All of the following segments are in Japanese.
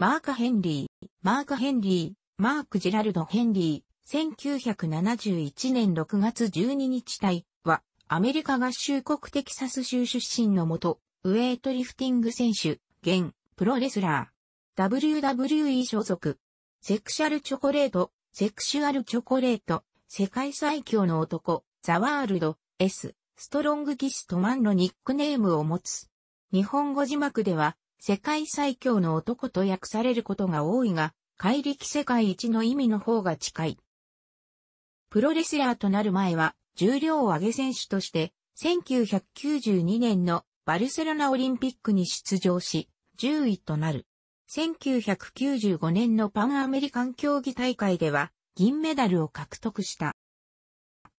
マーク・ヘンリー、マーク・ヘンリー、マーク・ジェラルド・ヘンリー、1971年6月12日隊は、アメリカ合衆国テキサス州出身のもと、ウェイトリフティング選手、現、プロレスラー。WWE 所属。セクシャルチョコレート、セクシュアルチョコレート、世界最強の男、ザワールド、S、ストロングギストマンのニックネームを持つ。日本語字幕では、世界最強の男と訳されることが多いが、怪力世界一の意味の方が近い。プロレスラーとなる前は、重量を上げ選手として、1992年のバルセロナオリンピックに出場し、10位となる。1995年のパンアメリカン競技大会では、銀メダルを獲得した。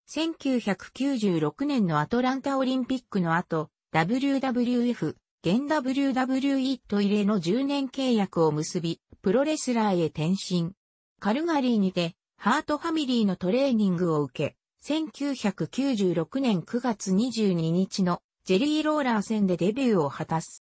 1996年のアトランタオリンピックの後、WWF 現 WWE とイレの10年契約を結び、プロレスラーへ転身。カルガリーにて、ハートファミリーのトレーニングを受け、1996年9月22日のジェリーローラー戦でデビューを果たす。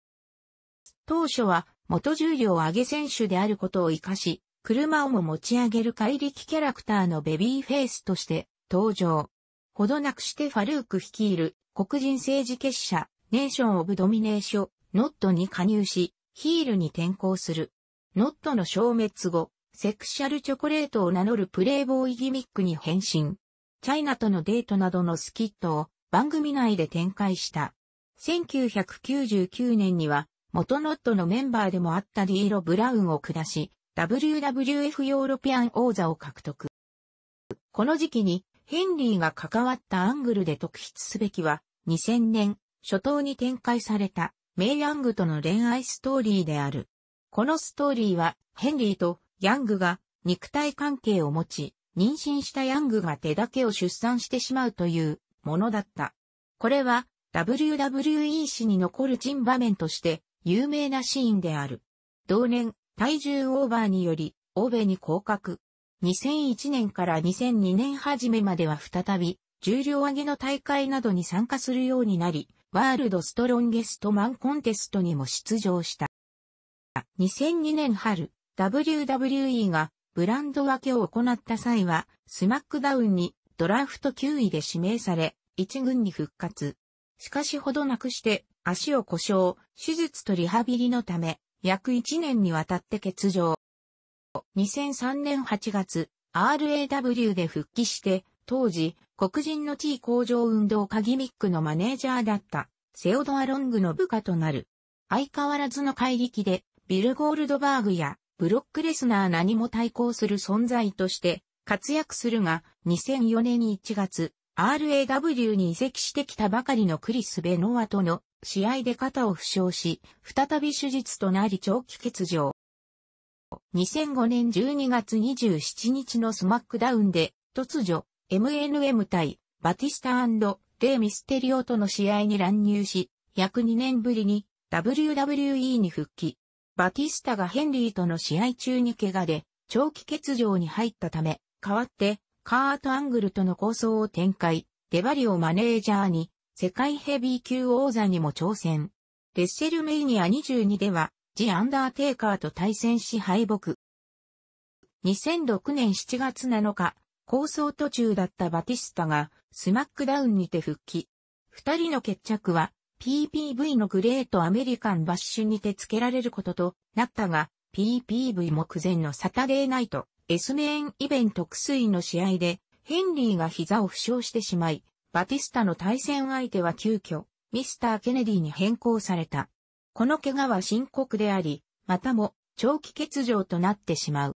当初は元重量上げ選手であることを活かし、車をも持ち上げる怪力キャラクターのベビーフェイスとして登場。ほどなくしてファルーク率いる黒人政治結社ネーション・オブ・ドミネーション、ノットに加入し、ヒールに転向する。ノットの消滅後、セクシャルチョコレートを名乗るプレイボーイギミックに変身。チャイナとのデートなどのスキットを番組内で展開した。1999年には、元ノットのメンバーでもあったディーロ・ブラウンを下し、WWF ヨーロピアン王座を獲得。この時期にヘンリーが関わったアングルで特筆すべきは、2000年初頭に展開されたメイ・ヤングとの恋愛ストーリーである。このストーリーはヘンリーとヤングが肉体関係を持ち、妊娠したヤングが手だけを出産してしまうというものだった。これは WWE 史に残る人場面として有名なシーンである。同年、体重オーバーにより、欧米に降格。2001年から2002年初めまでは再び、重量上げの大会などに参加するようになり、ワールドストロンゲストマンコンテストにも出場した。2002年春、WWE がブランド分けを行った際は、スマックダウンにドラフト9位で指名され、1軍に復活。しかしほどなくして足を故障、手術とリハビリのため、約1年にわたって欠場。2003年8月、RAW で復帰して当時、黒人の地位向上運動家ギミックのマネージャーだった、セオドア・ロングの部下となる。相変わらずの怪力で、ビル・ゴールドバーグや、ブロック・レスナー何も対抗する存在として、活躍するが、2004年1月、RAW に移籍してきたばかりのクリス・ベノワとの試合で肩を負傷し、再び手術となり長期欠場。2005年12月27日のスマックダウンで突如 MNM 対バティスタレイ・ミステリオとの試合に乱入し、約2年ぶりに WWE に復帰。バティスタがヘンリーとの試合中に怪我で長期欠場に入ったため、代わってカート・アングルとの構想を展開、デバリオマネージャーに世界ヘビー級王座にも挑戦。レッセルメイニア22では、ジ・アンダーテイカーと対戦し敗北。2006年7月7日、構想途中だったバティスタがスマックダウンにて復帰。二人の決着は PPV のグレートアメリカンバッシュにて付けられることとなったが PPV 目前のサタデーナイト S メインイベント薬の試合でヘンリーが膝を負傷してしまいバティスタの対戦相手は急遽ミスター・ケネディに変更された。この怪我は深刻であり、またも長期欠場となってしまう。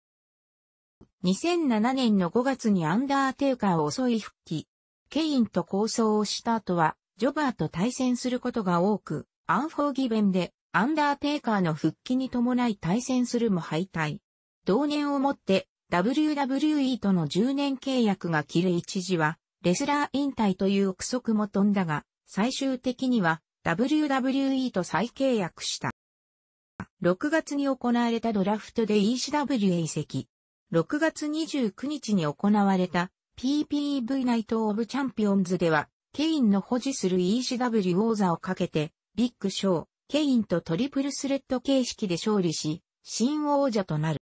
2007年の5月にアンダーテイカーを襲い復帰。ケインと構想をした後は、ジョバーと対戦することが多く、アンフォーギベンで、アンダーテイカーの復帰に伴い対戦するも敗退。同年をもって、WWE との10年契約が切る一時は、レスラー引退という憶測も飛んだが、最終的には、WWE と再契約した。6月に行われたドラフトで ECW へ移籍。6月29日に行われた PPV ナイト・オブ・チャンピオンズでは、ケインの保持する ECW 王座をかけて、ビッグショー、ケインとトリプルスレッド形式で勝利し、新王者となる。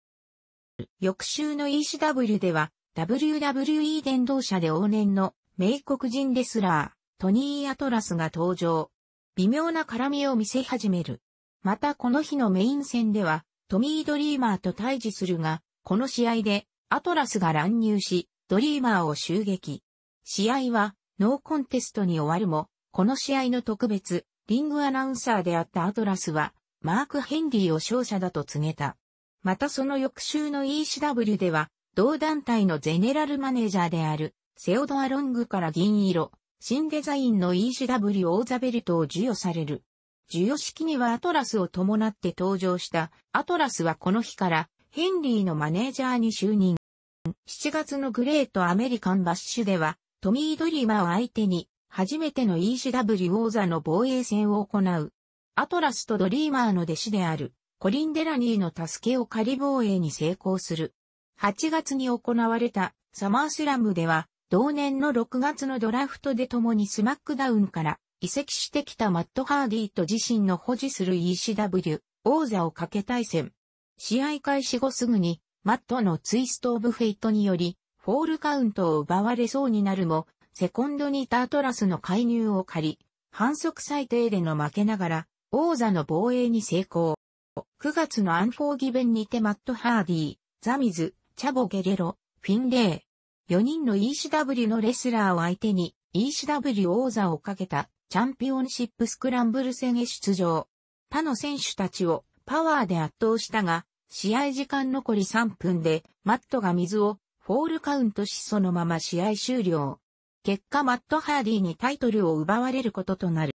翌週の ECW では、WWE 伝道者で往年の名国人レスラー、トニー・アトラスが登場。微妙な絡みを見せ始める。またこの日のメイン戦では、トミー・ドリーマーと対峙するが、この試合でアトラスが乱入し、ドリーマーを襲撃。試合はノーコンテストに終わるも、この試合の特別、リングアナウンサーであったアトラスは、マーク・ヘンリーを勝者だと告げた。またその翌週の ECW では、同団体のゼネラルマネージャーである、セオドア・ロングから銀色、新デザインの ECW 王座ベルトを授与される。授与式にはアトラスを伴って登場した、アトラスはこの日からヘンリーのマネージャーに就任。7月のグレートアメリカンバッシュでは、トミー・ドリーマーを相手に、初めての ECW 王座の防衛戦を行う。アトラスとドリーマーの弟子である、コリン・デラニーの助けを仮防衛に成功する。8月に行われたサマースラムでは、同年の6月のドラフトで共にスマックダウンから移籍してきたマット・ハーディーと自身の保持する ECW 王座をかけ対戦。試合開始後すぐに、マットのツイストオブフェイトにより、フォールカウントを奪われそうになるも、セコンドにタートラスの介入を借り、反則最低での負けながら、王座の防衛に成功。9月のアンフォーギベンにてマット・ハーディー、ザミズ、チャボ・ゲレロ、フィンレイ。4人の ECW のレスラーを相手に ECW 王座をかけたチャンピオンシップスクランブル戦へ出場。他の選手たちをパワーで圧倒したが、試合時間残り3分で、マットが水をフォールカウントしそのまま試合終了。結果マット・ハーディにタイトルを奪われることとなる。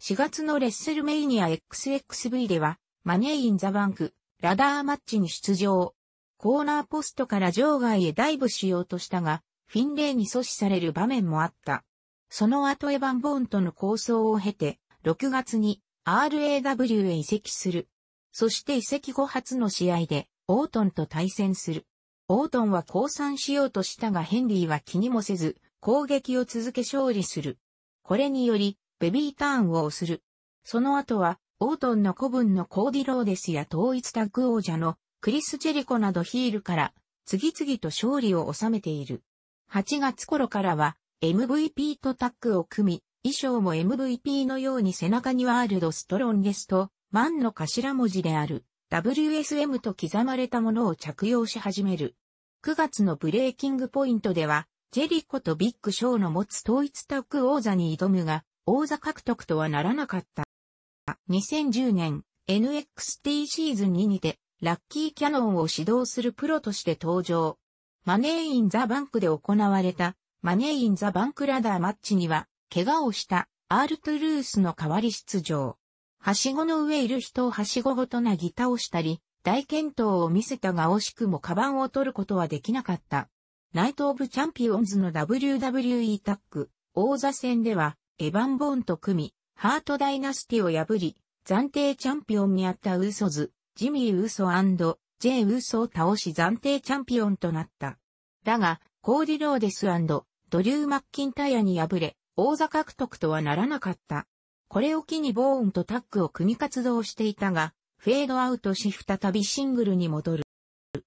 4月のレッスルメイニア XXV では、マネーインザバンク、ラダーマッチに出場。コーナーポストから場外へダイブしようとしたが、フィンレイに阻止される場面もあった。その後エヴァン・ボーンとの構想を経て、6月に RAW へ移籍する。そして移籍後初の試合で、オートンと対戦する。オートンは降参しようとしたがヘンリーは気にもせず、攻撃を続け勝利する。これにより、ベビーターンを押する。その後は、オートンの古文のコーディローデスや統一タッグ王者のクリス・ジェリコなどヒールから次々と勝利を収めている。8月頃からは MVP とタッグを組み、衣装も MVP のように背中にワールドストロンゲスト、万の頭文字である WSM と刻まれたものを着用し始める。9月のブレーキングポイントでは、ジェリコとビッグショーの持つ統一タッグ王座に挑むが、王座獲得とはならなかった。2010年、NXT シーズン2にて、ラッキーキャノンを指導するプロとして登場。マネーインザバンクで行われた、マネーインザバンクラダーマッチには、怪我をした、アールトゥルースの代わり出場。はしごの上いる人をはしごごとなぎ倒したり、大健闘を見せたが惜しくもカバンを取ることはできなかった。ナイト・オブ・チャンピオンズの WWE タッグ、王座戦では、エヴァン・ボーンと組み、ハート・ダイナスティを破り、暫定チャンピオンにあったウーソズ、ジミー・ウーソジェイ・ウーソを倒し暫定チャンピオンとなった。だが、コーディ・ローデスドリュー・マッキンタイヤに敗れ、王座獲得とはならなかった。これを機にボーンとタッグを組み活動していたが、フェードアウトし再びシングルに戻る。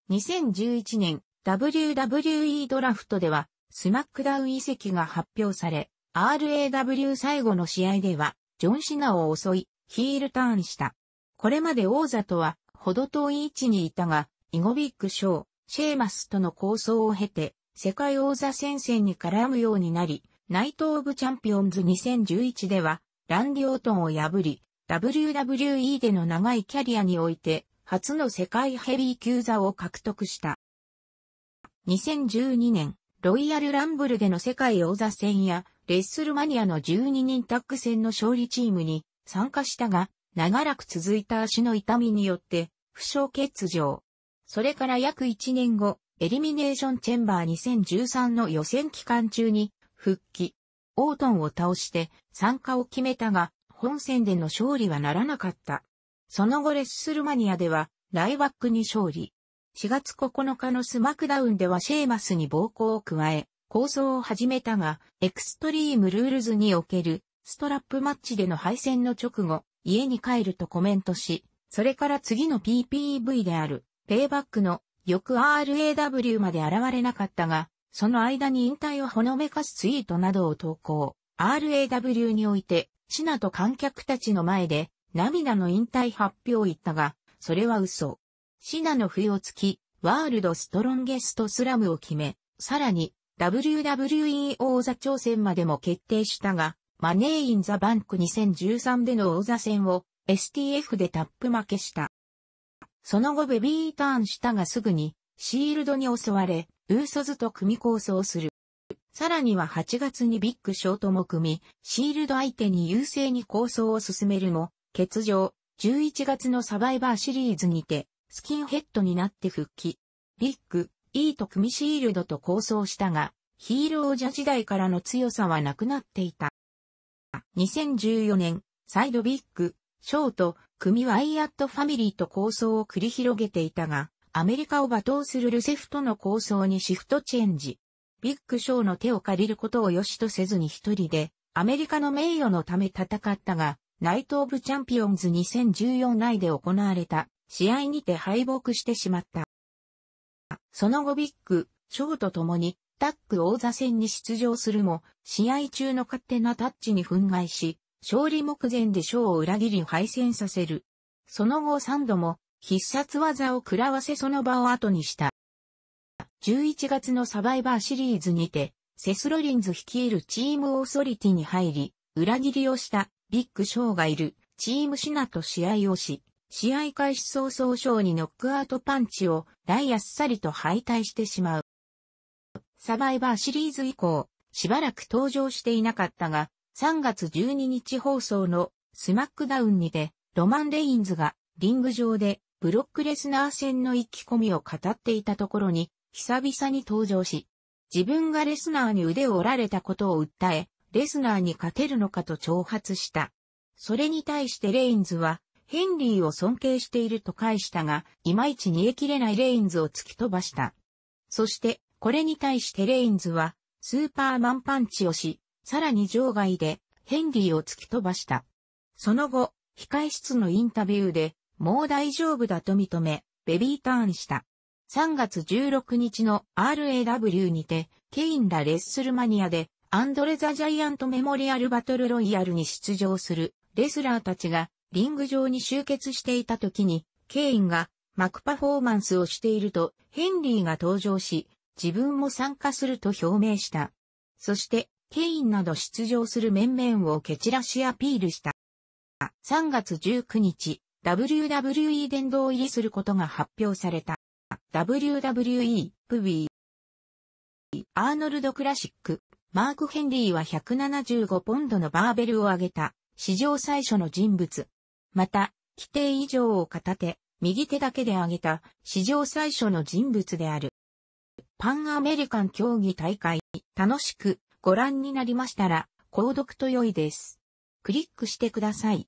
2011年、WWE ドラフトでは、スマックダウン遺跡が発表され、RAW 最後の試合では、ジョン・シナを襲い、ヒールターンした。これまで王座とは、ほど遠い位置にいたが、イゴビッグ・ショー、シェーマスとの構想を経て、世界王座戦線に絡むようになり、ナイト・オブ・チャンピオンズ2011では、ランディ・オートンを破り、WWE での長いキャリアにおいて、初の世界ヘビー級座を獲得した。2012年、ロイヤルランブルでの世界王座戦や、レッスルマニアの12人タッグ戦の勝利チームに参加したが、長らく続いた足の痛みによって、負傷欠場。それから約1年後、エリミネーションチェンバー2013の予選期間中に復帰。オートンを倒して参加を決めたが、本戦での勝利はならなかった。その後レッスルマニアでは、ライバックに勝利。4月9日のスマクダウンではシェーマスに暴行を加え、構想を始めたが、エクストリームルールズにおけるストラップマッチでの敗戦の直後、家に帰るとコメントし、それから次の PPV である、ペイバックの翌 RAW まで現れなかったが、その間に引退をほのめかすツイートなどを投稿。RAW において、シナと観客たちの前で、涙の引退発表を言ったが、それは嘘。シナの冬をつき、ワールドストロンゲストスラムを決め、さらに、WWE 王座挑戦までも決定したが、マネーインザバンク2013での王座戦を STF でタップ負けした。その後ベビーターンしたがすぐにシールドに襲われ、ウーソズと組構想する。さらには8月にビッグショートも組み、シールド相手に優勢に構想を進めるも、欠場、11月のサバイバーシリーズにて、スキンヘッドになって復帰。ビッグ、E と組シールドと構想したが、ヒーロー王者時代からの強さはなくなっていた。2014年、サイドビッグ、ショート、組ワイアットファミリーと構想を繰り広げていたが、アメリカを罵倒するルセフとの構想にシフトチェンジ。ビッグショーの手を借りることを良しとせずに一人で、アメリカの名誉のため戦ったが、ナイト・オブ・チャンピオンズ2014内で行われた試合にて敗北してしまった。その後ビッグ、ショーと共にタック王座戦に出場するも、試合中の勝手なタッチに憤慨し、勝利目前でショーを裏切り敗戦させる。その後3度も必殺技を食らわせその場を後にした。11月のサバイバーシリーズにて、セスロリンズ率いるチームオーソリティに入り、裏切りをしたビッグショーがいるチームシナと試合をし、試合開始早々ショーにノックアウトパンチを大。あっさりと敗退してしまう。サバイバーシリーズ以降、しばらく登場していなかったが、3月12日放送のスマックダウンにて、ロマン・レインズがリング上でブロックレスナー戦の意気込みを語っていたところに、久々に登場し、自分がレスナーに腕を折られたことを訴え、レスナーに勝てるのかと挑発した。それに対してレインズは、ヘンリーを尊敬していると返したが、いまいち煮え切れないレインズを突き飛ばした。そして、これに対してレインズは、スーパーマンパンチをし、さらに場外で、ヘンリーを突き飛ばした。その後、控室のインタビューで、もう大丈夫だと認め、ベビーターンした。3月16日の RAW にて、ケインらレッスルマニアで、アンドレ・ザ・ジャイアント・メモリアル・バトル・ロイヤルに出場するレスラーたちがリング上に集結していた時に、ケインがマクパフォーマンスをしているとヘンリーが登場し、自分も参加すると表明した。そして、ケインなど出場する面々を蹴散らしアピールした。3月19日、WWE 殿堂入りすることが発表された。WWE、プビー。アーノルドクラシック、マーク・ヘンリーは175ポンドのバーベルを上げた、史上最初の人物。また、規定以上を片手、右手だけで上げた、史上最初の人物である。パンアメリカン競技大会、楽しくご覧になりましたら、購読と良いです。クリックしてください。